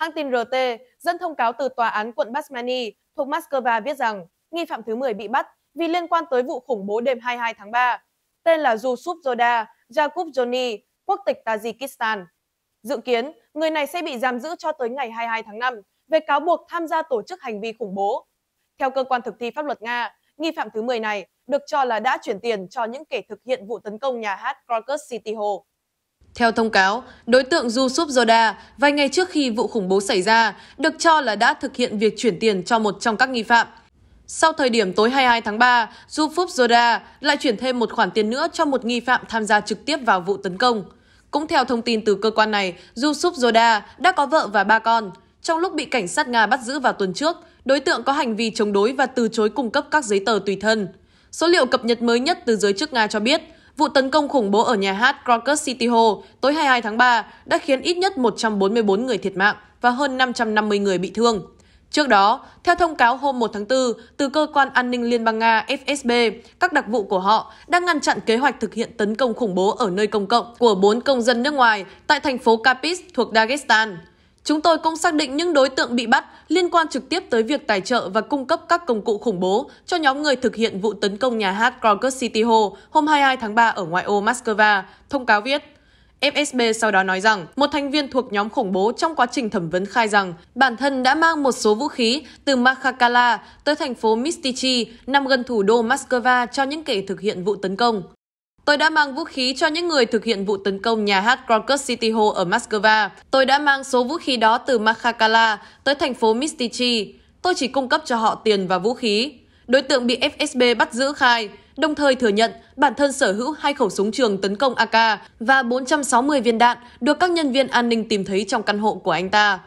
Hãng tin RT dẫn thông cáo từ tòa án quận Basmani thuộc Moscow viết rằng nghi phạm thứ 10 bị bắt vì liên quan tới vụ khủng bố đêm 22 tháng 3. Tên là Yusuf Zoda Jakub Joni, quốc tịch Tajikistan. Dự kiến, người này sẽ bị giam giữ cho tới ngày 22 tháng 5 về cáo buộc tham gia tổ chức hành vi khủng bố. Theo cơ quan thực thi pháp luật Nga, nghi phạm thứ 10 này được cho là đã chuyển tiền cho những kẻ thực hiện vụ tấn công nhà hát Crocus City Hall. Theo thông cáo, đối tượng Yusuf Zoda vài ngày trước khi vụ khủng bố xảy ra được cho là đã thực hiện việc chuyển tiền cho một trong các nghi phạm. Sau thời điểm tối 22 tháng 3, Yusuf Zoda lại chuyển thêm một khoản tiền nữa cho một nghi phạm tham gia trực tiếp vào vụ tấn công. Cũng theo thông tin từ cơ quan này, Yusuf Zoda đã có vợ và ba con. Trong lúc bị cảnh sát Nga bắt giữ vào tuần trước, đối tượng có hành vi chống đối và từ chối cung cấp các giấy tờ tùy thân. Số liệu cập nhật mới nhất từ giới chức Nga cho biết, Vụ tấn công khủng bố ở nhà hát Crocus City Hall tối 22 tháng 3 đã khiến ít nhất 144 người thiệt mạng và hơn 550 người bị thương. Trước đó, theo thông cáo hôm 1 tháng 4 từ Cơ quan An ninh Liên bang Nga FSB, các đặc vụ của họ đang ngăn chặn kế hoạch thực hiện tấn công khủng bố ở nơi công cộng của 4 công dân nước ngoài tại thành phố Kapis thuộc Dagestan. Chúng tôi cũng xác định những đối tượng bị bắt liên quan trực tiếp tới việc tài trợ và cung cấp các công cụ khủng bố cho nhóm người thực hiện vụ tấn công nhà hát Krokus City Hall hôm 22 tháng 3 ở ngoại ô Moscow, thông cáo viết. FSB sau đó nói rằng một thành viên thuộc nhóm khủng bố trong quá trình thẩm vấn khai rằng bản thân đã mang một số vũ khí từ Makhakala tới thành phố Mistichi nằm gần thủ đô Moscow cho những kẻ thực hiện vụ tấn công. Tôi đã mang vũ khí cho những người thực hiện vụ tấn công nhà hát Crocus City Hall ở Moscow. Tôi đã mang số vũ khí đó từ Makhakala tới thành phố Mistichi. Tôi chỉ cung cấp cho họ tiền và vũ khí. Đối tượng bị FSB bắt giữ khai, đồng thời thừa nhận bản thân sở hữu hai khẩu súng trường tấn công AK và 460 viên đạn được các nhân viên an ninh tìm thấy trong căn hộ của anh ta.